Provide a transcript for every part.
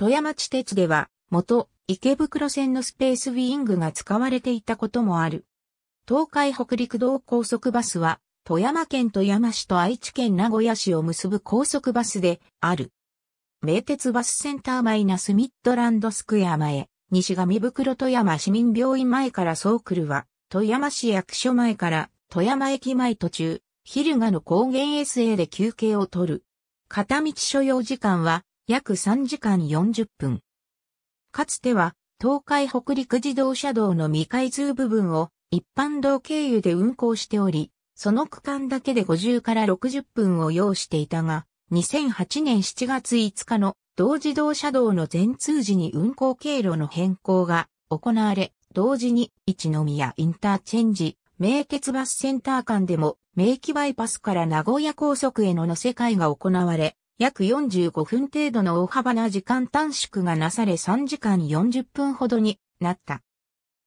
富山地鉄では、元池袋線のスペースウィングが使われていたこともある。東海北陸道高速バスは、富山県富山市と愛知県名古屋市を結ぶ高速バスである。名鉄バスセンターマイナスミッドランドスクエア前、西上袋富山市民病院前からそう来るは、富山市役所前から富山駅前途中、昼賀の高原 SA で休憩を取る。片道所要時間は約3時間40分。かつては、東海北陸自動車道の未開通部分を一般道経由で運行しており、その区間だけで50から60分を要していたが、2008年7月5日の同自動車道の全通時に運行経路の変更が行われ、同時に一宮インターチェンジ、名鉄バスセンター間でも名機バイパスから名古屋高速への乗せ替えが行われ、約45分程度の大幅な時間短縮がなされ3時間40分ほどになった。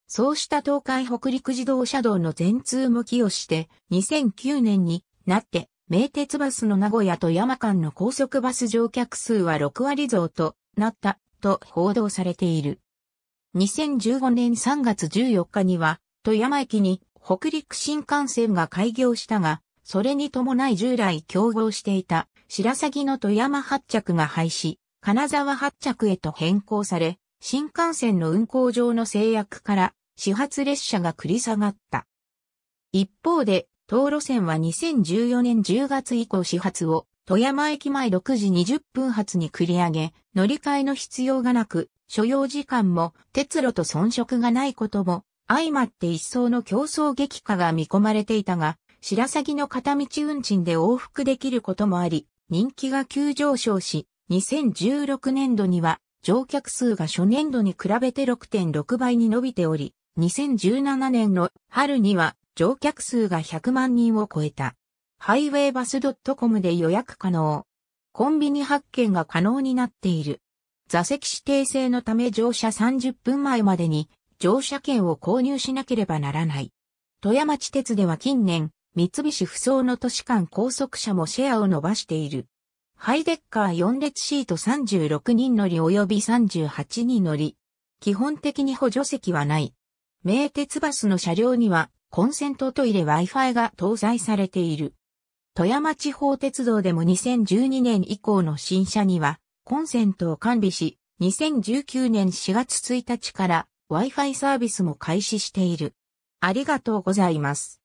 そうした東海北陸自動車道の全通向きをして、2009年になって、名鉄バスの名古屋と山間の高速バス乗客数は6割増となったと報道されている。2015年3月14日には、富山駅に北陸新幹線が開業したが、それに伴い従来競合していた白鷺の富山発着が廃止、金沢発着へと変更され、新幹線の運行上の制約から始発列車が繰り下がった。一方で、当路線は2014年10月以降始発を富山駅前6時20分発に繰り上げ、乗り換えの必要がなく、所要時間も鉄路と遜色がないことも相まって一層の競争激化が見込まれていたが、白鷺の片道運賃で往復できることもあり、人気が急上昇し、2016年度には乗客数が初年度に比べて6.6倍に伸びており、2017年の春には乗客数が100万人を超えた。ハイウェイバス .com で予約可能。コンビニ発券が可能になっている。座席指定制のため乗車30分前までに乗車券を購入しなければならない。富山地鉄では近年、三菱不走の都市間高速車もシェアを伸ばしている。ハイデッカー4列シート36人乗り及び38人乗り。基本的に補助席はない。名鉄バスの車両にはコンセントトイレ Wi-Fi が搭載されている。富山地方鉄道でも2012年以降の新車にはコンセントを完備し、2019年4月1日から Wi-Fi サービスも開始している。ありがとうございます。